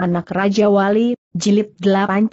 Anak Raja Wali, Jilid 84.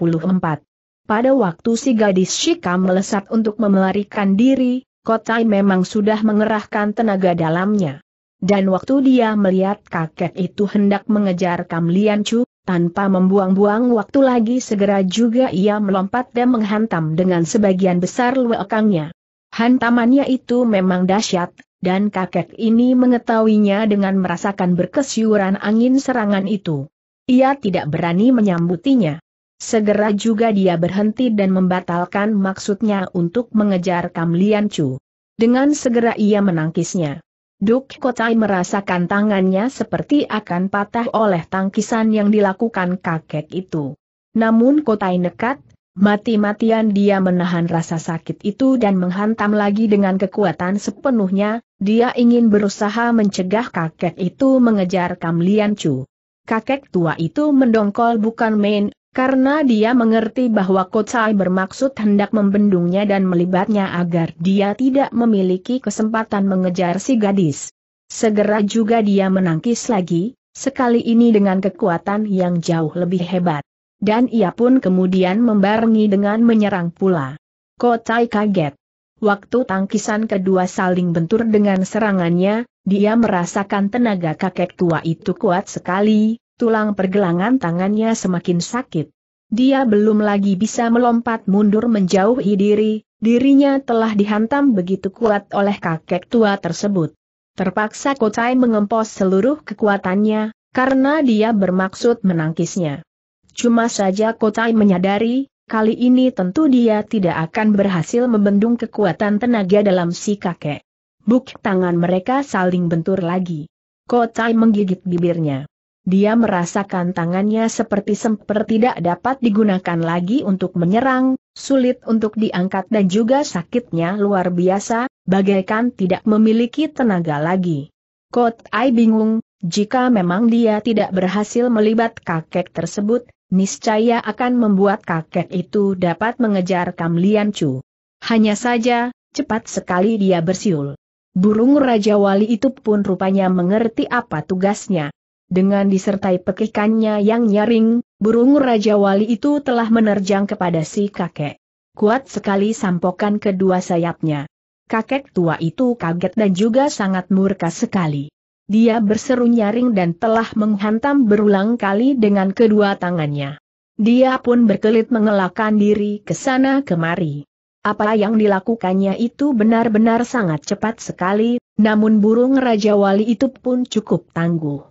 Pada waktu si gadis Shika melesat untuk memelarikan diri, Kotai memang sudah mengerahkan tenaga dalamnya. Dan waktu dia melihat kakek itu hendak mengejar Kam Chu, tanpa membuang-buang waktu lagi segera juga ia melompat dan menghantam dengan sebagian besar luekangnya. Hantamannya itu memang dahsyat, dan kakek ini mengetahuinya dengan merasakan berkesyuran angin serangan itu. Ia tidak berani menyambutinya. Segera juga dia berhenti dan membatalkan maksudnya untuk mengejar Kam Lian Chu. Dengan segera ia menangkisnya. Duk Kotai merasakan tangannya seperti akan patah oleh tangkisan yang dilakukan kakek itu. Namun Kotai nekat, mati-matian dia menahan rasa sakit itu dan menghantam lagi dengan kekuatan sepenuhnya, dia ingin berusaha mencegah kakek itu mengejar Kam Lian Chu kakek tua itu mendongkol bukan main, karena dia mengerti bahwa Kocai bermaksud hendak membendungnya dan melibatnya agar dia tidak memiliki kesempatan mengejar si gadis. Segera juga dia menangkis lagi, sekali ini dengan kekuatan yang jauh lebih hebat. Dan ia pun kemudian membarengi dengan menyerang pula. Kocai kaget. Waktu tangkisan kedua saling bentur dengan serangannya, dia merasakan tenaga kakek tua itu kuat sekali, tulang pergelangan tangannya semakin sakit. Dia belum lagi bisa melompat mundur menjauhi diri, dirinya telah dihantam begitu kuat oleh kakek tua tersebut. Terpaksa Kocai mengempos seluruh kekuatannya, karena dia bermaksud menangkisnya. Cuma saja Kocai menyadari, kali ini tentu dia tidak akan berhasil membendung kekuatan tenaga dalam si kakek. Buk tangan mereka saling bentur lagi. Kotai menggigit bibirnya. Dia merasakan tangannya seperti semper tidak dapat digunakan lagi untuk menyerang, sulit untuk diangkat dan juga sakitnya luar biasa, bagaikan tidak memiliki tenaga lagi. Kotai bingung, jika memang dia tidak berhasil melibat kakek tersebut, niscaya akan membuat kakek itu dapat mengejar Lian Chu. Hanya saja, cepat sekali dia bersiul. Burung Raja Wali itu pun rupanya mengerti apa tugasnya. Dengan disertai pekikannya yang nyaring, burung Raja Wali itu telah menerjang kepada si kakek. Kuat sekali sampokan kedua sayapnya. Kakek tua itu kaget dan juga sangat murka sekali. Dia berseru nyaring dan telah menghantam berulang kali dengan kedua tangannya. Dia pun berkelit mengelakkan diri ke sana kemari. Apa yang dilakukannya itu benar-benar sangat cepat sekali, namun burung Raja Wali itu pun cukup tangguh.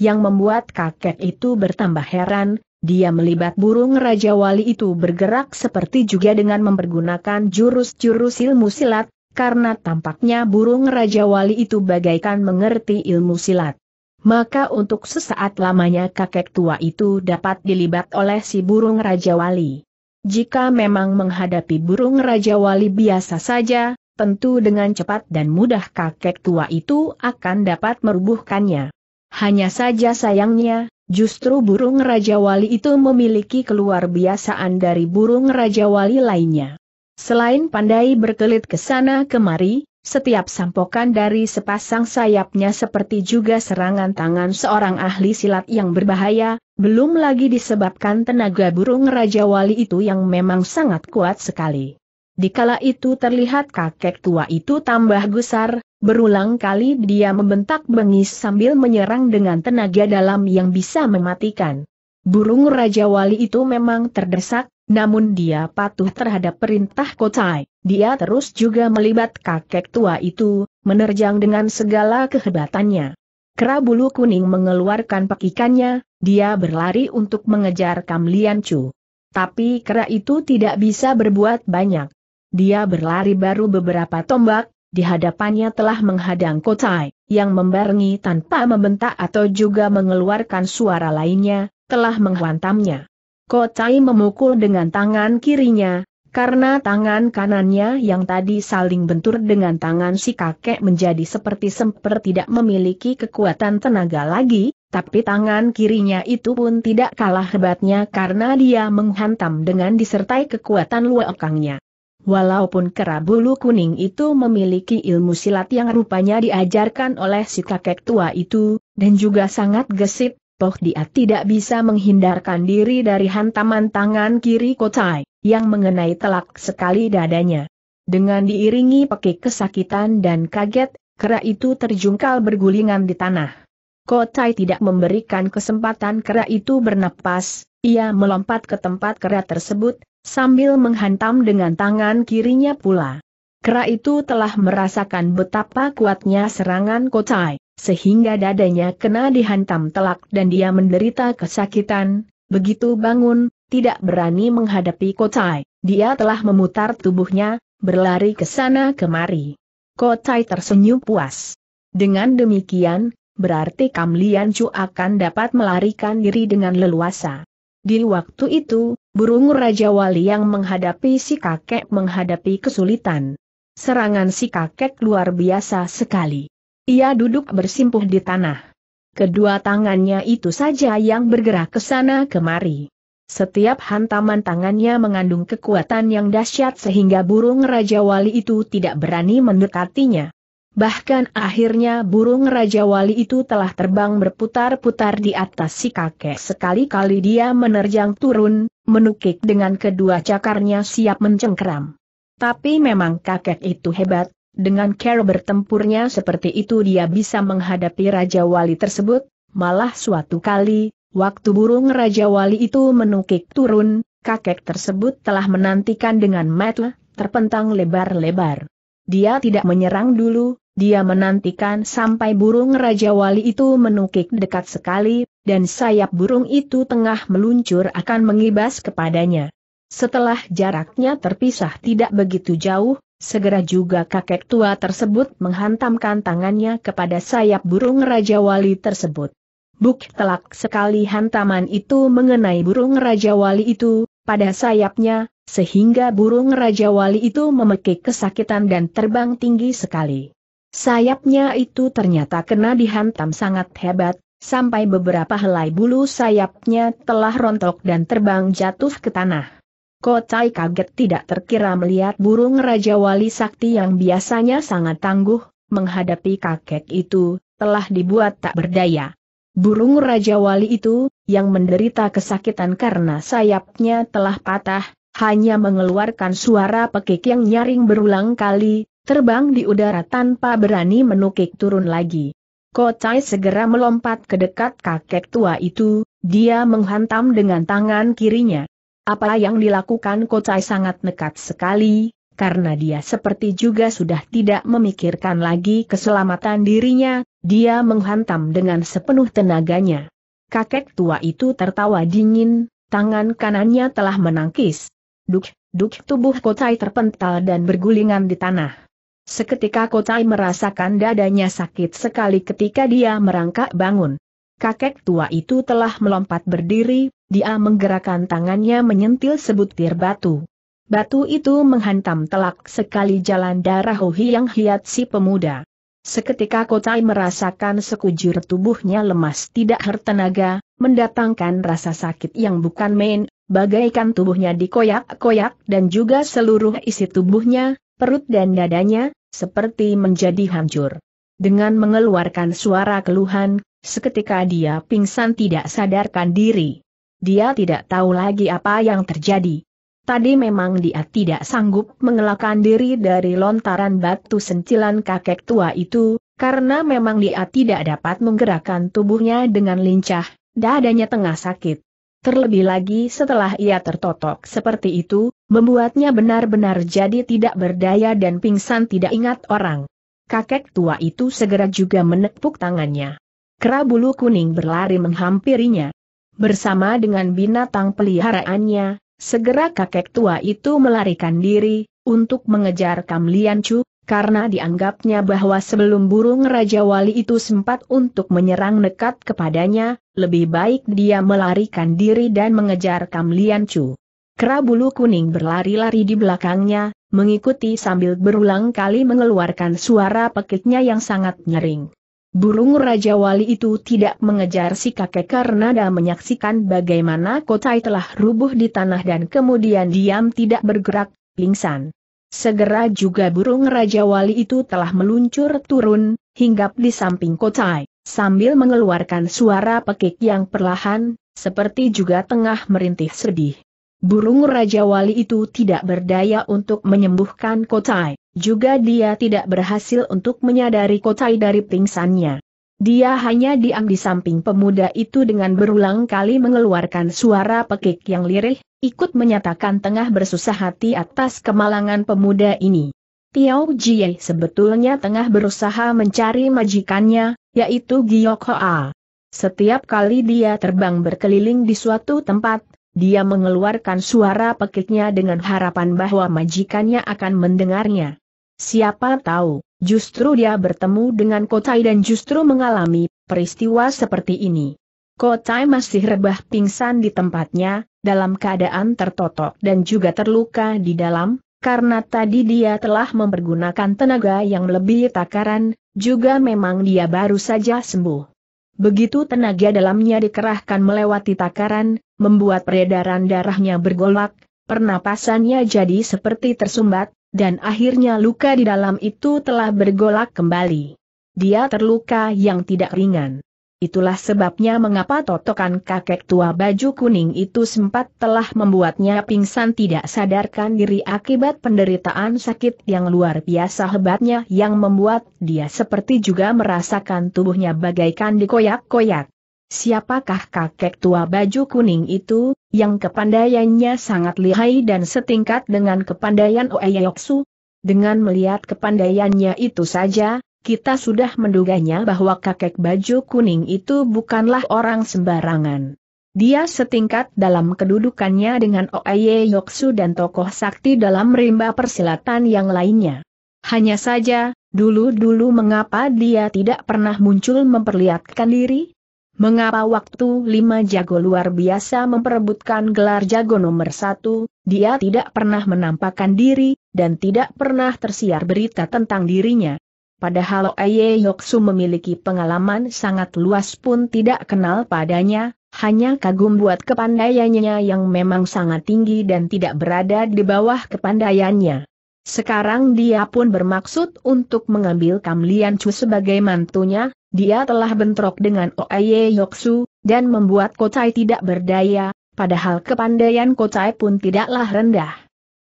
Yang membuat kakek itu bertambah heran, dia melibat burung Raja Wali itu bergerak seperti juga dengan mempergunakan jurus-jurus ilmu silat, karena tampaknya burung Raja Wali itu bagaikan mengerti ilmu silat. Maka untuk sesaat lamanya kakek tua itu dapat dilibat oleh si burung Raja Wali. Jika memang menghadapi burung Raja Wali biasa saja, tentu dengan cepat dan mudah kakek tua itu akan dapat merubuhkannya. Hanya saja sayangnya, justru burung Raja Wali itu memiliki keluar biasaan dari burung Raja Wali lainnya. Selain pandai berkelit ke sana kemari, setiap sampokan dari sepasang sayapnya seperti juga serangan tangan seorang ahli silat yang berbahaya, belum lagi disebabkan tenaga burung Raja Wali itu yang memang sangat kuat sekali. Di kala itu terlihat kakek tua itu tambah gusar, berulang kali dia membentak bengis sambil menyerang dengan tenaga dalam yang bisa mematikan. Burung Raja Wali itu memang terdesak, namun dia patuh terhadap perintah Kocai, dia terus juga melibat kakek tua itu, menerjang dengan segala kehebatannya. Kera bulu kuning mengeluarkan pekikannya, dia berlari untuk mengejar Kamlian Chu. Tapi kera itu tidak bisa berbuat banyak. Dia berlari baru beberapa tombak, di hadapannya telah menghadang Kocai, yang membarengi tanpa membentak atau juga mengeluarkan suara lainnya, telah menghantamnya. Kocai memukul dengan tangan kirinya, karena tangan kanannya yang tadi saling bentur dengan tangan si kakek menjadi seperti semper tidak memiliki kekuatan tenaga lagi, tapi tangan kirinya itu pun tidak kalah hebatnya karena dia menghantam dengan disertai kekuatan luakangnya. Walaupun bulu kuning itu memiliki ilmu silat yang rupanya diajarkan oleh si kakek tua itu, dan juga sangat gesit, Toh dia tidak bisa menghindarkan diri dari hantaman tangan kiri Kotai, yang mengenai telak sekali dadanya. Dengan diiringi pekik kesakitan dan kaget, kera itu terjungkal bergulingan di tanah. Kotai tidak memberikan kesempatan kera itu bernapas, ia melompat ke tempat kera tersebut, sambil menghantam dengan tangan kirinya pula. Kera itu telah merasakan betapa kuatnya serangan kocai, sehingga dadanya kena dihantam telak dan dia menderita kesakitan. Begitu bangun, tidak berani menghadapi kocai, dia telah memutar tubuhnya, berlari ke sana kemari. Kocai tersenyum puas. Dengan demikian, berarti Kam Lian Chu akan dapat melarikan diri dengan leluasa. Di waktu itu, burung Raja Wali yang menghadapi si kakek menghadapi kesulitan. Serangan si kakek luar biasa sekali. Ia duduk bersimpuh di tanah. Kedua tangannya itu saja yang bergerak ke sana kemari. Setiap hantaman tangannya mengandung kekuatan yang dahsyat sehingga burung Raja Wali itu tidak berani mendekatinya. Bahkan akhirnya burung Raja Wali itu telah terbang berputar-putar di atas si kakek. Sekali-kali dia menerjang turun, menukik dengan kedua cakarnya siap mencengkram. Tapi memang kakek itu hebat, dengan cara bertempurnya seperti itu dia bisa menghadapi Raja Wali tersebut, malah suatu kali, waktu burung Raja Wali itu menukik turun, kakek tersebut telah menantikan dengan mata terpentang lebar-lebar. Dia tidak menyerang dulu, dia menantikan sampai burung Raja Wali itu menukik dekat sekali, dan sayap burung itu tengah meluncur akan mengibas kepadanya. Setelah jaraknya terpisah tidak begitu jauh, segera juga kakek tua tersebut menghantamkan tangannya kepada sayap burung Raja Wali tersebut. Buk telak sekali hantaman itu mengenai burung Raja Wali itu, pada sayapnya, sehingga burung Raja Wali itu memekik kesakitan dan terbang tinggi sekali. Sayapnya itu ternyata kena dihantam sangat hebat, sampai beberapa helai bulu sayapnya telah rontok dan terbang jatuh ke tanah. Kotai kaget tidak terkira melihat burung Raja Wali Sakti yang biasanya sangat tangguh, menghadapi kakek itu, telah dibuat tak berdaya. Burung Raja Wali itu, yang menderita kesakitan karena sayapnya telah patah, hanya mengeluarkan suara pekik yang nyaring berulang kali, terbang di udara tanpa berani menukik turun lagi. Kotai segera melompat ke dekat kakek tua itu, dia menghantam dengan tangan kirinya. Apa yang dilakukan Kocai sangat nekat sekali, karena dia seperti juga sudah tidak memikirkan lagi keselamatan dirinya, dia menghantam dengan sepenuh tenaganya. Kakek tua itu tertawa dingin, tangan kanannya telah menangkis. Duk, duk tubuh Kocai terpental dan bergulingan di tanah. Seketika Kocai merasakan dadanya sakit sekali ketika dia merangkak bangun. Kakek tua itu telah melompat berdiri, dia menggerakkan tangannya menyentil sebutir batu. Batu itu menghantam telak sekali jalan darah Hohi yang hiat si pemuda. Seketika Kotai merasakan sekujur tubuhnya lemas tidak hertenaga, mendatangkan rasa sakit yang bukan main, bagaikan tubuhnya dikoyak-koyak dan juga seluruh isi tubuhnya, perut dan dadanya, seperti menjadi hancur. Dengan mengeluarkan suara keluhan, seketika dia pingsan tidak sadarkan diri. Dia tidak tahu lagi apa yang terjadi. Tadi memang dia tidak sanggup mengelakkan diri dari lontaran batu sentilan kakek tua itu, karena memang dia tidak dapat menggerakkan tubuhnya dengan lincah, dadanya tengah sakit. Terlebih lagi setelah ia tertotok seperti itu, membuatnya benar-benar jadi tidak berdaya dan pingsan tidak ingat orang. Kakek tua itu segera juga menepuk tangannya. Kera bulu kuning berlari menghampirinya. Bersama dengan binatang peliharaannya, segera kakek tua itu melarikan diri, untuk mengejar Lian Chu, karena dianggapnya bahwa sebelum burung Raja Wali itu sempat untuk menyerang nekat kepadanya, lebih baik dia melarikan diri dan mengejar Lian Chu. bulu kuning berlari-lari di belakangnya, mengikuti sambil berulang kali mengeluarkan suara pekiknya yang sangat nyering. Burung Raja Wali itu tidak mengejar si kakek karena dia menyaksikan bagaimana kotai telah rubuh di tanah dan kemudian diam tidak bergerak, pingsan. Segera juga burung Raja Wali itu telah meluncur turun, hinggap di samping kotai, sambil mengeluarkan suara pekik yang perlahan, seperti juga tengah merintih sedih. Burung Raja Wali itu tidak berdaya untuk menyembuhkan kotai, juga dia tidak berhasil untuk menyadari Kotai dari pingsannya. Dia hanya diam di samping pemuda itu dengan berulang kali mengeluarkan suara pekik yang lirih, ikut menyatakan tengah bersusah hati atas kemalangan pemuda ini. Tiao Jie sebetulnya tengah berusaha mencari majikannya, yaitu Giok Hoa. Setiap kali dia terbang berkeliling di suatu tempat, dia mengeluarkan suara pekiknya dengan harapan bahwa majikannya akan mendengarnya. Siapa tahu, justru dia bertemu dengan Kotai dan justru mengalami peristiwa seperti ini. Kotai masih rebah pingsan di tempatnya, dalam keadaan tertotok dan juga terluka di dalam, karena tadi dia telah mempergunakan tenaga yang lebih takaran, juga memang dia baru saja sembuh. Begitu tenaga dalamnya dikerahkan melewati takaran, membuat peredaran darahnya bergolak, pernapasannya jadi seperti tersumbat, dan akhirnya luka di dalam itu telah bergolak kembali. Dia terluka yang tidak ringan. Itulah sebabnya mengapa totokan kakek tua baju kuning itu sempat telah membuatnya pingsan tidak sadarkan diri akibat penderitaan sakit yang luar biasa hebatnya yang membuat dia seperti juga merasakan tubuhnya bagaikan dikoyak-koyak. Siapakah kakek tua baju kuning itu, yang kepandaiannya sangat lihai dan setingkat dengan kepandaian Oeyoksu? Dengan melihat kepandaiannya itu saja, kita sudah menduganya bahwa kakek baju kuning itu bukanlah orang sembarangan. Dia setingkat dalam kedudukannya dengan Oeye Yoksu dan tokoh sakti dalam rimba persilatan yang lainnya. Hanya saja, dulu-dulu mengapa dia tidak pernah muncul memperlihatkan diri? Mengapa waktu lima jago luar biasa memperebutkan gelar jago nomor satu, dia tidak pernah menampakkan diri, dan tidak pernah tersiar berita tentang dirinya. Padahal Aye Yoksu memiliki pengalaman sangat luas pun tidak kenal padanya, hanya kagum buat kepandaiannya yang memang sangat tinggi dan tidak berada di bawah kepandaiannya. Sekarang dia pun bermaksud untuk mengambil Kam Lian Chu sebagai mantunya, dia telah bentrok dengan Oye Yoksu, dan membuat Kocai tidak berdaya, padahal kepandaian Kocai pun tidaklah rendah.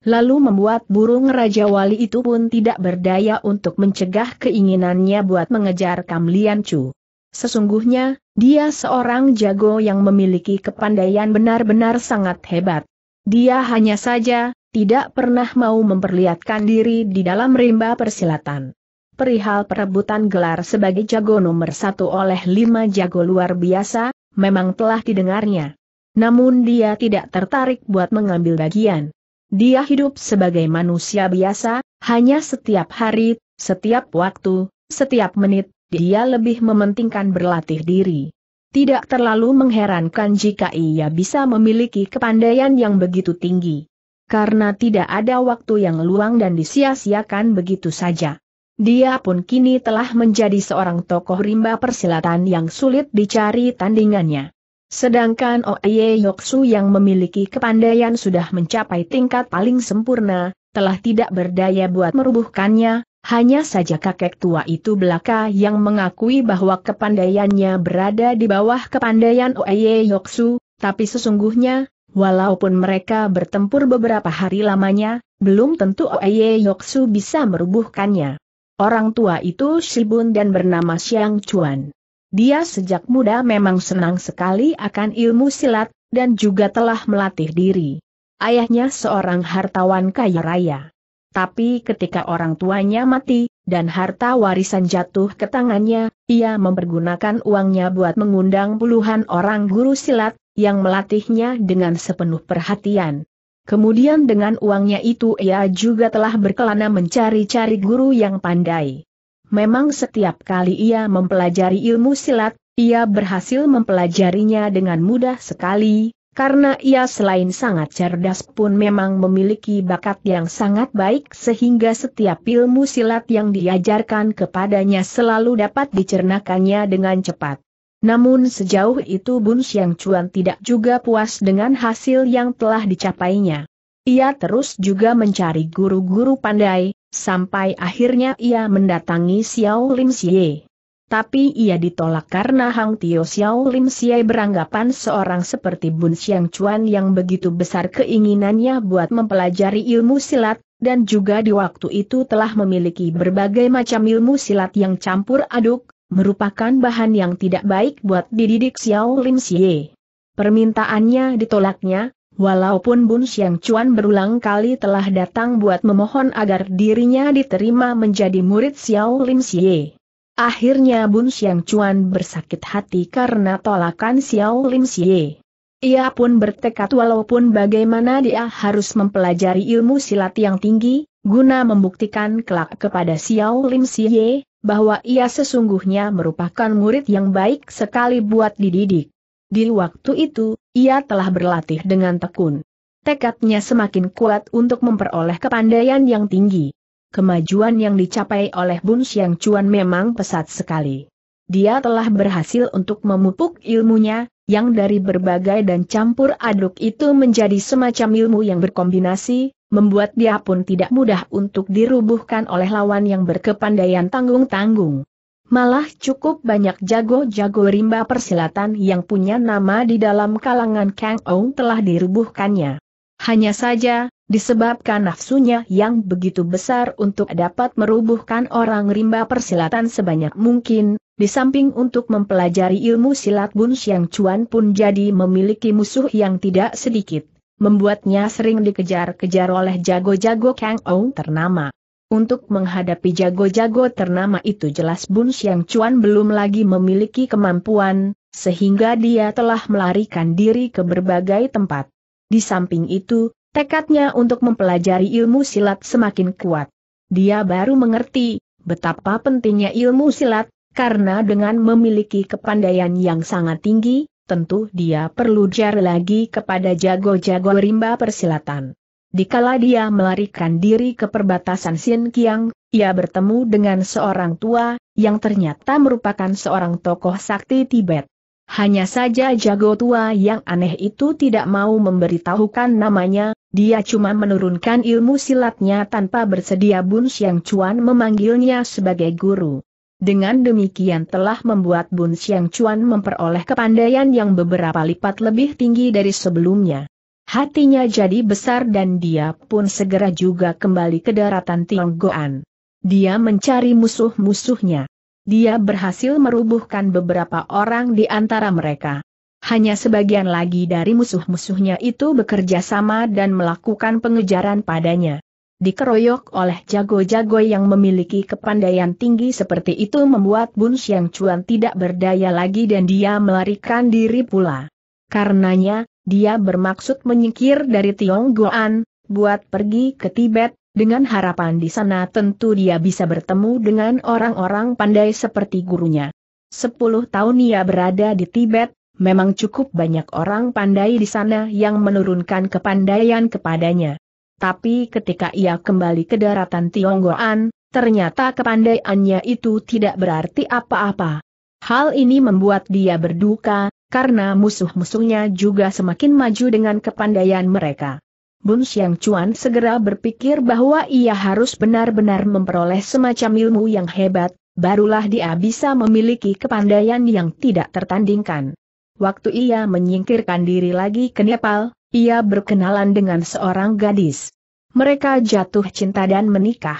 Lalu membuat burung Raja Wali itu pun tidak berdaya untuk mencegah keinginannya buat mengejar Kam Lian Chu. Sesungguhnya, dia seorang jago yang memiliki kepandaian benar-benar sangat hebat. Dia hanya saja, tidak pernah mau memperlihatkan diri di dalam rimba persilatan. Perihal perebutan gelar sebagai jago nomor satu oleh lima jago luar biasa, memang telah didengarnya. Namun dia tidak tertarik buat mengambil bagian. Dia hidup sebagai manusia biasa, hanya setiap hari, setiap waktu, setiap menit, dia lebih mementingkan berlatih diri. Tidak terlalu mengherankan jika ia bisa memiliki kepandaian yang begitu tinggi karena tidak ada waktu yang luang dan disia-siakan begitu saja. Dia pun kini telah menjadi seorang tokoh rimba persilatan yang sulit dicari tandingannya. Sedangkan Oye Yoksu yang memiliki kepandaian sudah mencapai tingkat paling sempurna, telah tidak berdaya buat merubuhkannya, hanya saja kakek tua itu belaka yang mengakui bahwa kepandaiannya berada di bawah kepandaian Oye Yoksu, tapi sesungguhnya, Walaupun mereka bertempur beberapa hari lamanya, belum tentu Oye Yoksu bisa merubuhkannya. Orang tua itu Shibun dan bernama Xiang Chuan. Dia sejak muda memang senang sekali akan ilmu silat, dan juga telah melatih diri. Ayahnya seorang hartawan kaya raya. Tapi ketika orang tuanya mati, dan harta warisan jatuh ke tangannya, ia mempergunakan uangnya buat mengundang puluhan orang guru silat, yang melatihnya dengan sepenuh perhatian. Kemudian dengan uangnya itu ia juga telah berkelana mencari-cari guru yang pandai. Memang setiap kali ia mempelajari ilmu silat, ia berhasil mempelajarinya dengan mudah sekali, karena ia selain sangat cerdas pun memang memiliki bakat yang sangat baik sehingga setiap ilmu silat yang diajarkan kepadanya selalu dapat dicernakannya dengan cepat. Namun sejauh itu Bun Xiang Chuan tidak juga puas dengan hasil yang telah dicapainya. Ia terus juga mencari guru-guru pandai, sampai akhirnya ia mendatangi Xiao Lim Xie. Tapi ia ditolak karena Hang Tio Xiao Lim Xie beranggapan seorang seperti Bun Xiang Chuan yang begitu besar keinginannya buat mempelajari ilmu silat, dan juga di waktu itu telah memiliki berbagai macam ilmu silat yang campur aduk, merupakan bahan yang tidak baik buat dididik Xiao Lim Xie. Permintaannya ditolaknya, walaupun Bun Xiang Chuan berulang kali telah datang buat memohon agar dirinya diterima menjadi murid Xiao Lim Xie. Akhirnya Bun Xiang Chuan bersakit hati karena tolakan Xiao Lim Xie. Ia pun bertekad walaupun bagaimana dia harus mempelajari ilmu silat yang tinggi, guna membuktikan kelak kepada Xiao Lim Xie, bahwa ia sesungguhnya merupakan murid yang baik sekali buat dididik. Di waktu itu, ia telah berlatih dengan tekun. Tekadnya semakin kuat untuk memperoleh kepandaian yang tinggi. Kemajuan yang dicapai oleh Bun Xiang Chuan memang pesat sekali. Dia telah berhasil untuk memupuk ilmunya, yang dari berbagai dan campur aduk itu menjadi semacam ilmu yang berkombinasi, membuat dia pun tidak mudah untuk dirubuhkan oleh lawan yang berkepandaian tanggung-tanggung. Malah cukup banyak jago-jago rimba persilatan yang punya nama di dalam kalangan Kang Ou telah dirubuhkannya. Hanya saja, disebabkan nafsunya yang begitu besar untuk dapat merubuhkan orang rimba persilatan sebanyak mungkin, di samping untuk mempelajari ilmu silat Bun Siang Chuan pun jadi memiliki musuh yang tidak sedikit membuatnya sering dikejar-kejar oleh jago-jago Kang Ou ternama. Untuk menghadapi jago-jago ternama itu jelas Bun Xiang Chuan belum lagi memiliki kemampuan, sehingga dia telah melarikan diri ke berbagai tempat. Di samping itu, tekadnya untuk mempelajari ilmu silat semakin kuat. Dia baru mengerti betapa pentingnya ilmu silat, karena dengan memiliki kepandaian yang sangat tinggi, tentu dia perlu jar lagi kepada jago-jago rimba persilatan. Dikala dia melarikan diri ke perbatasan Sin Kiang, ia bertemu dengan seorang tua, yang ternyata merupakan seorang tokoh sakti Tibet. Hanya saja jago tua yang aneh itu tidak mau memberitahukan namanya, dia cuma menurunkan ilmu silatnya tanpa bersedia Bun Siang Chuan memanggilnya sebagai guru. Dengan demikian telah membuat Bun Siang Chuan memperoleh kepandaian yang beberapa lipat lebih tinggi dari sebelumnya. Hatinya jadi besar dan dia pun segera juga kembali ke daratan Tionggoan. Dia mencari musuh-musuhnya. Dia berhasil merubuhkan beberapa orang di antara mereka. Hanya sebagian lagi dari musuh-musuhnya itu bekerja sama dan melakukan pengejaran padanya dikeroyok oleh jago-jago yang memiliki kepandaian tinggi seperti itu membuat Bun Xiang Chuan tidak berdaya lagi dan dia melarikan diri pula. Karenanya, dia bermaksud menyingkir dari Tionggoan, buat pergi ke Tibet, dengan harapan di sana tentu dia bisa bertemu dengan orang-orang pandai seperti gurunya. Sepuluh tahun ia berada di Tibet, memang cukup banyak orang pandai di sana yang menurunkan kepandaian kepadanya. Tapi ketika ia kembali ke daratan Tionggoan, ternyata kepandaiannya itu tidak berarti apa-apa. Hal ini membuat dia berduka, karena musuh-musuhnya juga semakin maju dengan kepandaian mereka. Bun Xiang Chuan segera berpikir bahwa ia harus benar-benar memperoleh semacam ilmu yang hebat, barulah dia bisa memiliki kepandaian yang tidak tertandingkan. Waktu ia menyingkirkan diri lagi ke Nepal, ia berkenalan dengan seorang gadis. Mereka jatuh cinta dan menikah.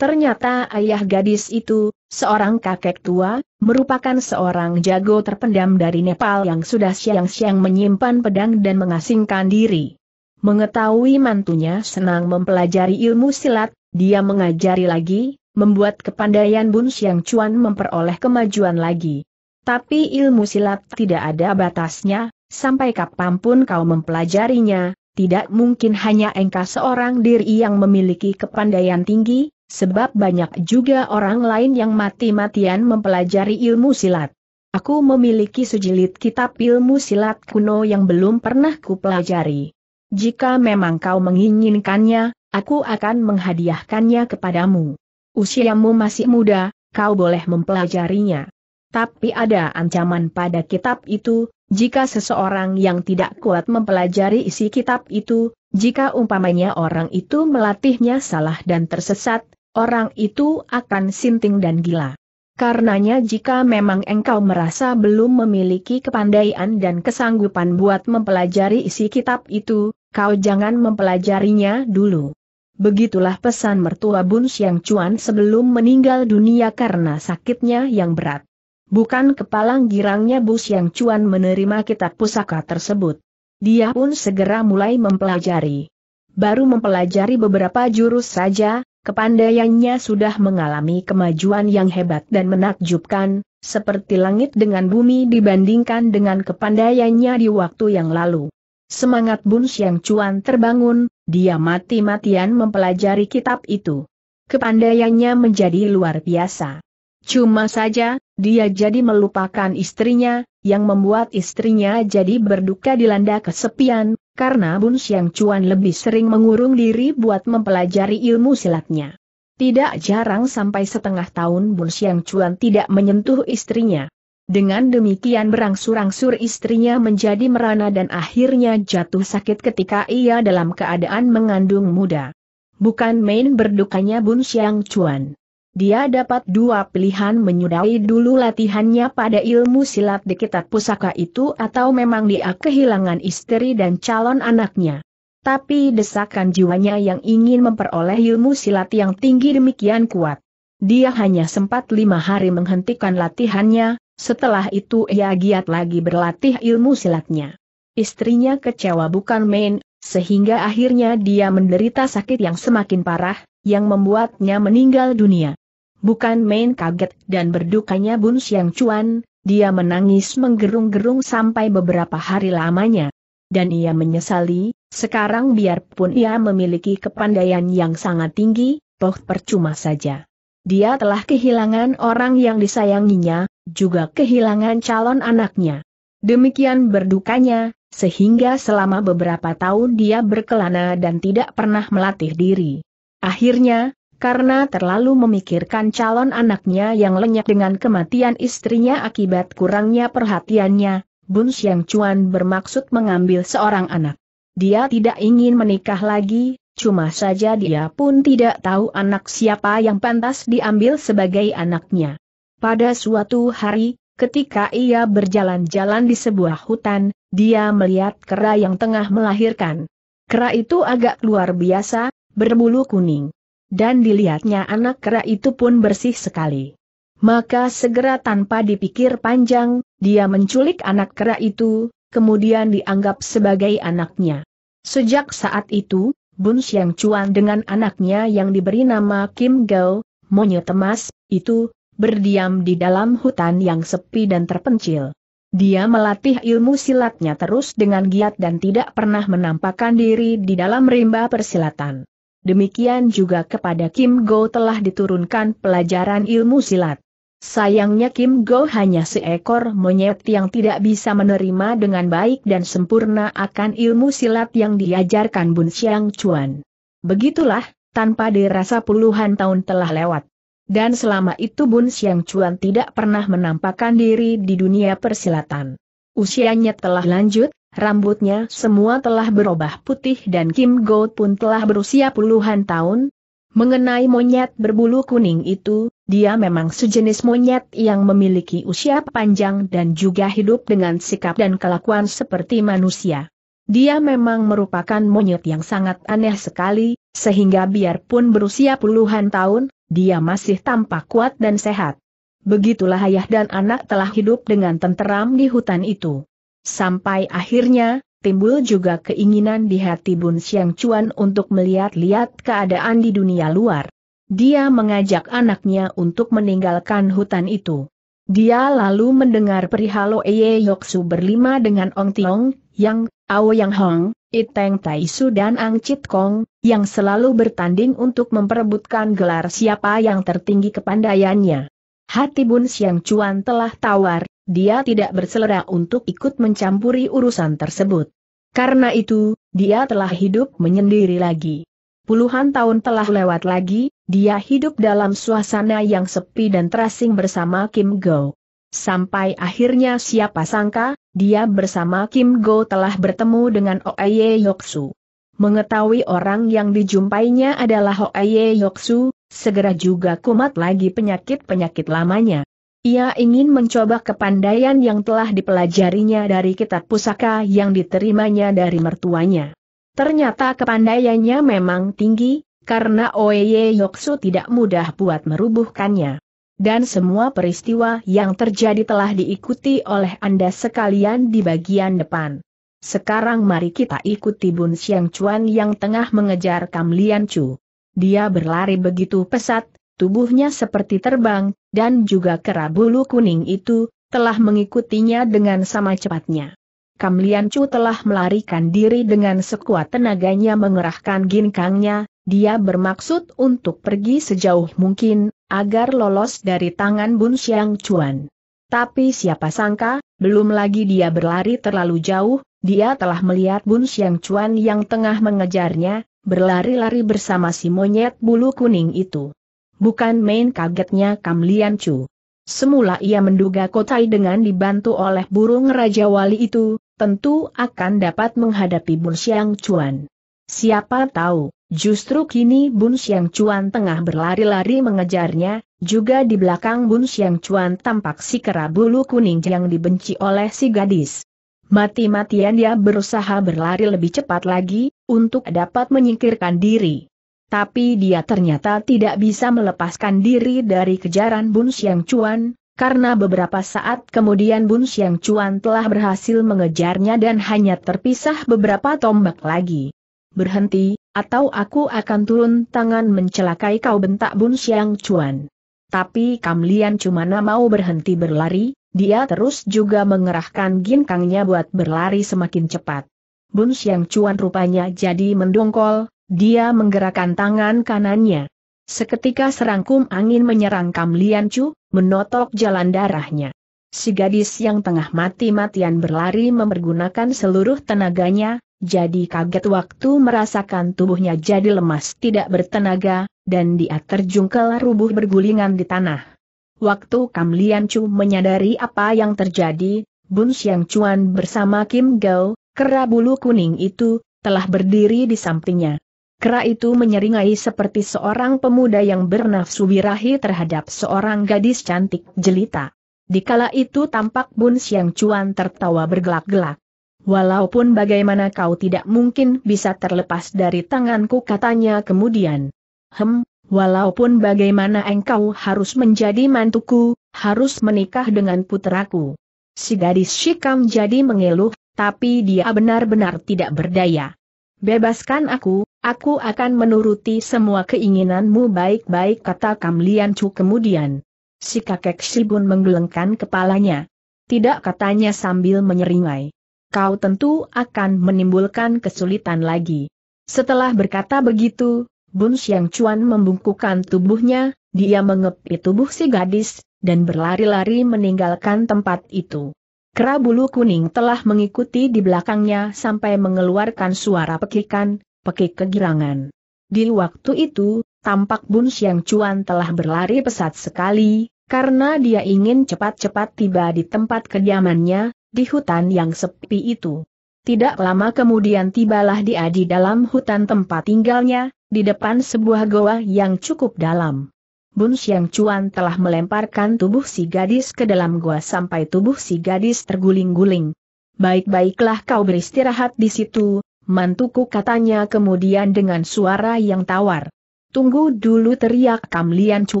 Ternyata ayah gadis itu, seorang kakek tua, merupakan seorang jago terpendam dari Nepal yang sudah siang-siang menyimpan pedang dan mengasingkan diri. Mengetahui mantunya senang mempelajari ilmu silat, dia mengajari lagi, membuat kepandaian Bun yang Chuan memperoleh kemajuan lagi. Tapi ilmu silat tidak ada batasnya, Sampai kapanpun kau mempelajarinya, tidak mungkin hanya engkau seorang diri yang memiliki kepandaian tinggi, sebab banyak juga orang lain yang mati-matian mempelajari ilmu silat. Aku memiliki sejilid kitab ilmu silat kuno yang belum pernah kupelajari. Jika memang kau menginginkannya, aku akan menghadiahkannya kepadamu. Usiamu masih muda, kau boleh mempelajarinya. Tapi ada ancaman pada kitab itu, jika seseorang yang tidak kuat mempelajari isi kitab itu, jika umpamanya orang itu melatihnya salah dan tersesat, orang itu akan sinting dan gila. Karenanya jika memang engkau merasa belum memiliki kepandaian dan kesanggupan buat mempelajari isi kitab itu, kau jangan mempelajarinya dulu. Begitulah pesan mertua Bun yang Chuan sebelum meninggal dunia karena sakitnya yang berat. Bukan kepalang girangnya Bus yang cuan menerima kitab pusaka tersebut. Dia pun segera mulai mempelajari. Baru mempelajari beberapa jurus saja, kepandaiannya sudah mengalami kemajuan yang hebat dan menakjubkan, seperti langit dengan bumi dibandingkan dengan kepandaiannya di waktu yang lalu. Semangat Bun yang Cuan terbangun, dia mati-matian mempelajari kitab itu. Kepandaiannya menjadi luar biasa. Cuma saja, dia jadi melupakan istrinya, yang membuat istrinya jadi berduka dilanda kesepian, karena Bun Siang Chuan lebih sering mengurung diri buat mempelajari ilmu silatnya. Tidak jarang sampai setengah tahun Bun Siang Chuan tidak menyentuh istrinya. Dengan demikian berangsur-angsur istrinya menjadi merana dan akhirnya jatuh sakit ketika ia dalam keadaan mengandung muda. Bukan main berdukanya Bun Siang Chuan. Dia dapat dua pilihan menyudahi dulu latihannya pada ilmu silat di kitab pusaka itu atau memang dia kehilangan istri dan calon anaknya. Tapi desakan jiwanya yang ingin memperoleh ilmu silat yang tinggi demikian kuat. Dia hanya sempat lima hari menghentikan latihannya, setelah itu ia giat lagi berlatih ilmu silatnya. Istrinya kecewa bukan main, sehingga akhirnya dia menderita sakit yang semakin parah, yang membuatnya meninggal dunia. Bukan main kaget dan berdukanya Bun yang cuan, dia menangis menggerung-gerung sampai beberapa hari lamanya. Dan ia menyesali, sekarang biarpun ia memiliki kepandaian yang sangat tinggi, toh percuma saja. Dia telah kehilangan orang yang disayanginya, juga kehilangan calon anaknya. Demikian berdukanya, sehingga selama beberapa tahun dia berkelana dan tidak pernah melatih diri. Akhirnya, karena terlalu memikirkan calon anaknya yang lenyap dengan kematian istrinya akibat kurangnya perhatiannya, Bun Xiang Chuan bermaksud mengambil seorang anak. Dia tidak ingin menikah lagi, cuma saja dia pun tidak tahu anak siapa yang pantas diambil sebagai anaknya. Pada suatu hari, ketika ia berjalan-jalan di sebuah hutan, dia melihat kera yang tengah melahirkan. Kera itu agak luar biasa, berbulu kuning dan dilihatnya anak kera itu pun bersih sekali. Maka segera tanpa dipikir panjang, dia menculik anak kera itu, kemudian dianggap sebagai anaknya. Sejak saat itu, Bun Siang Chuan dengan anaknya yang diberi nama Kim Gao, monyet emas, itu, berdiam di dalam hutan yang sepi dan terpencil. Dia melatih ilmu silatnya terus dengan giat dan tidak pernah menampakkan diri di dalam rimba persilatan demikian juga kepada Kim Go telah diturunkan pelajaran ilmu silat. Sayangnya Kim Go hanya seekor monyet yang tidak bisa menerima dengan baik dan sempurna akan ilmu silat yang diajarkan Bun Xiang Chuan. Begitulah, tanpa dirasa puluhan tahun telah lewat. Dan selama itu Bun Xiang Chuan tidak pernah menampakkan diri di dunia persilatan. Usianya telah lanjut, Rambutnya semua telah berubah putih dan Kim Go pun telah berusia puluhan tahun. Mengenai monyet berbulu kuning itu, dia memang sejenis monyet yang memiliki usia panjang dan juga hidup dengan sikap dan kelakuan seperti manusia. Dia memang merupakan monyet yang sangat aneh sekali, sehingga biarpun berusia puluhan tahun, dia masih tampak kuat dan sehat. Begitulah ayah dan anak telah hidup dengan tenteram di hutan itu. Sampai akhirnya, timbul juga keinginan di hati Bun Xiang Chuan untuk melihat-lihat keadaan di dunia luar. Dia mengajak anaknya untuk meninggalkan hutan itu. Dia lalu mendengar perihal Oye Yoksu berlima dengan Ong Tiong, Yang, Ao Yang Hong, Iteng Taisu dan Ang Chit Kong, yang selalu bertanding untuk memperebutkan gelar siapa yang tertinggi kepandaiannya. Hati Bun Xiang Chuan telah tawar, dia tidak berselera untuk ikut mencampuri urusan tersebut. Karena itu, dia telah hidup menyendiri lagi. Puluhan tahun telah lewat lagi, dia hidup dalam suasana yang sepi dan terasing bersama Kim Go. Sampai akhirnya siapa sangka, dia bersama Kim Go telah bertemu dengan Oye Yoksu. Mengetahui orang yang dijumpainya adalah Oye Yoksu, segera juga kumat lagi penyakit-penyakit lamanya. Ia ingin mencoba kepandaian yang telah dipelajarinya dari kitab pusaka yang diterimanya dari mertuanya. Ternyata kepandaiannya memang tinggi, karena Oeye Yoksu tidak mudah buat merubuhkannya. Dan semua peristiwa yang terjadi telah diikuti oleh Anda sekalian di bagian depan. Sekarang mari kita ikuti Bun Xiang Chuan yang tengah mengejar Kam Lian Chu. Dia berlari begitu pesat, tubuhnya seperti terbang, dan juga kera bulu kuning itu, telah mengikutinya dengan sama cepatnya. Kam Lian Chu telah melarikan diri dengan sekuat tenaganya mengerahkan ginkangnya, dia bermaksud untuk pergi sejauh mungkin, agar lolos dari tangan Bun Xiang Chuan. Tapi siapa sangka, belum lagi dia berlari terlalu jauh, dia telah melihat Bun Xiang Chuan yang tengah mengejarnya, berlari-lari bersama si monyet bulu kuning itu. Bukan main kagetnya Kam Lian Chu. Semula ia menduga Kotai dengan dibantu oleh burung Raja Wali itu, tentu akan dapat menghadapi Bun Siang Chuan. Siapa tahu, justru kini Bun Siang Chuan tengah berlari-lari mengejarnya, juga di belakang Bun Siang Chuan tampak si kera bulu kuning yang dibenci oleh si gadis. Mati-matian dia berusaha berlari lebih cepat lagi, untuk dapat menyingkirkan diri. Tapi dia ternyata tidak bisa melepaskan diri dari kejaran Bun Xiang Chuan, karena beberapa saat kemudian Bun Xiang Chuan telah berhasil mengejarnya dan hanya terpisah beberapa tombak lagi. Berhenti, atau aku akan turun tangan mencelakai kau bentak Bun Xiang Chuan. Tapi Kam Lian cuma mau berhenti berlari, dia terus juga mengerahkan ginkangnya buat berlari semakin cepat. Bun Xiang Chuan rupanya jadi mendongkol, dia menggerakkan tangan kanannya. Seketika serangkum angin menyerang Kam Lian Chu, menotok jalan darahnya. Si gadis yang tengah mati-matian berlari mempergunakan seluruh tenaganya, jadi kaget waktu merasakan tubuhnya jadi lemas tidak bertenaga, dan dia terjungkel rubuh bergulingan di tanah. Waktu Kam Lian Chu menyadari apa yang terjadi, Bun Xiang Chuan bersama Kim Gao, kera bulu kuning itu, telah berdiri di sampingnya. Kera itu menyeringai seperti seorang pemuda yang bernafsu birahi terhadap seorang gadis cantik jelita. Di kala itu tampak Bun Siang Cuan tertawa bergelak-gelak. Walaupun bagaimana kau tidak mungkin bisa terlepas dari tanganku katanya kemudian. Hem, walaupun bagaimana engkau harus menjadi mantuku, harus menikah dengan puteraku. Si gadis Shikam jadi mengeluh, tapi dia benar-benar tidak berdaya. Bebaskan aku, Aku akan menuruti semua keinginanmu baik-baik kata Kamlian Chu kemudian. Si kakek Shibun menggelengkan kepalanya. Tidak katanya sambil menyeringai. Kau tentu akan menimbulkan kesulitan lagi. Setelah berkata begitu, Bun Xiang Chuan membungkukkan tubuhnya, dia mengepi tubuh si gadis, dan berlari-lari meninggalkan tempat itu. Kera bulu kuning telah mengikuti di belakangnya sampai mengeluarkan suara pekikan, pekik kegirangan. Di waktu itu, tampak Bun Siang Cuan telah berlari pesat sekali, karena dia ingin cepat-cepat tiba di tempat kediamannya, di hutan yang sepi itu. Tidak lama kemudian tibalah dia di dalam hutan tempat tinggalnya, di depan sebuah goa yang cukup dalam. Bun Siang Cuan telah melemparkan tubuh si gadis ke dalam goa sampai tubuh si gadis terguling-guling. Baik-baiklah kau beristirahat di situ, Mantuku katanya kemudian dengan suara yang tawar. Tunggu dulu teriak Lian Chu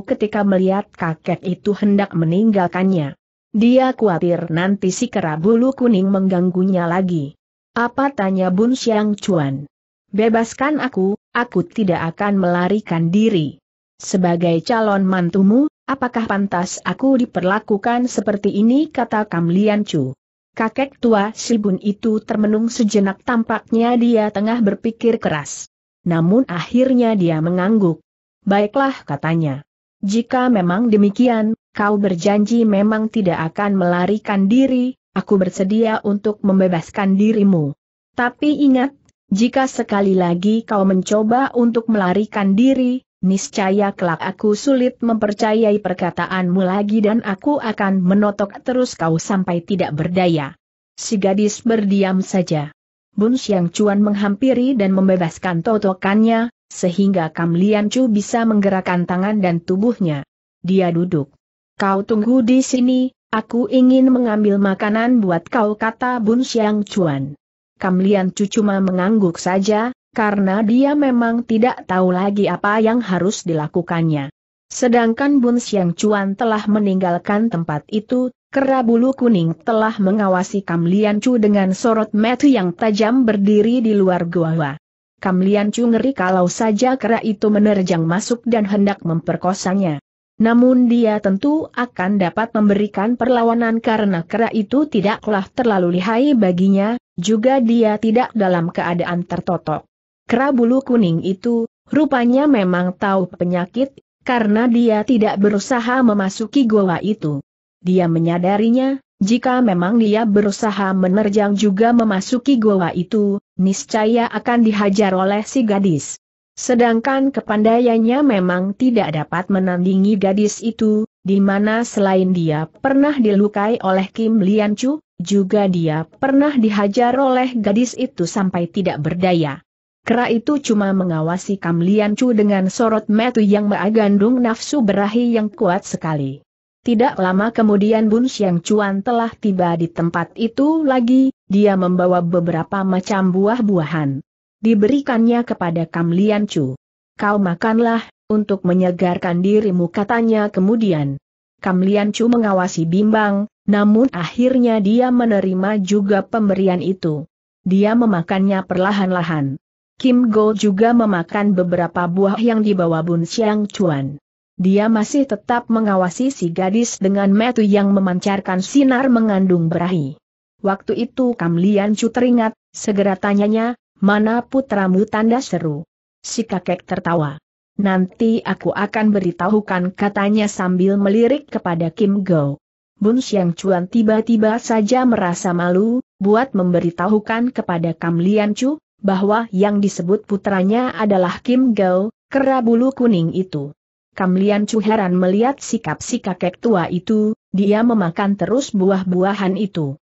ketika melihat kakek itu hendak meninggalkannya. Dia khawatir nanti si bulu kuning mengganggunya lagi. Apa tanya Bun Siang Chuan? Bebaskan aku, aku tidak akan melarikan diri. Sebagai calon mantumu, apakah pantas aku diperlakukan seperti ini kata Lian Chu. Kakek tua Sibun itu termenung sejenak tampaknya dia tengah berpikir keras. Namun akhirnya dia mengangguk. Baiklah katanya. Jika memang demikian, kau berjanji memang tidak akan melarikan diri, aku bersedia untuk membebaskan dirimu. Tapi ingat, jika sekali lagi kau mencoba untuk melarikan diri, Niscaya kelak aku sulit mempercayai perkataanmu lagi dan aku akan menotok terus kau sampai tidak berdaya. Si gadis berdiam saja. Bun Siang Chuan menghampiri dan membebaskan totokannya, sehingga Kam Lian Chu bisa menggerakkan tangan dan tubuhnya. Dia duduk. Kau tunggu di sini, aku ingin mengambil makanan buat kau kata Bun Siang Chuan. Kam Lian Chu cuma mengangguk saja, karena dia memang tidak tahu lagi apa yang harus dilakukannya. Sedangkan Bun yang Chuan telah meninggalkan tempat itu, kera bulu kuning telah mengawasi Kam Lian Chu dengan sorot mata yang tajam berdiri di luar gua. Kam Lian Chu ngeri kalau saja kera itu menerjang masuk dan hendak memperkosanya. Namun dia tentu akan dapat memberikan perlawanan karena kera itu tidaklah terlalu lihai baginya, juga dia tidak dalam keadaan tertotok. Kera bulu kuning itu, rupanya memang tahu penyakit, karena dia tidak berusaha memasuki goa itu. Dia menyadarinya, jika memang dia berusaha menerjang juga memasuki goa itu, niscaya akan dihajar oleh si gadis. Sedangkan kepandaiannya memang tidak dapat menandingi gadis itu, di mana selain dia pernah dilukai oleh Kim Lian Chu, juga dia pernah dihajar oleh gadis itu sampai tidak berdaya. Kera itu cuma mengawasi Kam Chu dengan sorot metu yang meagandung nafsu berahi yang kuat sekali. Tidak lama kemudian Bun Xiang Chuan telah tiba di tempat itu lagi, dia membawa beberapa macam buah-buahan. Diberikannya kepada Kam Chu. Kau makanlah, untuk menyegarkan dirimu katanya kemudian. Kam Chu mengawasi bimbang, namun akhirnya dia menerima juga pemberian itu. Dia memakannya perlahan-lahan. Kim Go juga memakan beberapa buah yang dibawa Bun Siang Chuan. Dia masih tetap mengawasi si gadis dengan metu yang memancarkan sinar mengandung berahi. Waktu itu Kam Lian Chu teringat, segera tanyanya, mana putramu tanda seru. Si kakek tertawa. Nanti aku akan beritahukan katanya sambil melirik kepada Kim Go. Bun Siang Chuan tiba-tiba saja merasa malu, buat memberitahukan kepada Kam Lian Chu, bahwa yang disebut putranya adalah Kim Gao, kera bulu kuning itu. Kamlian Chu heran melihat sikap si kakek tua itu, dia memakan terus buah-buahan itu.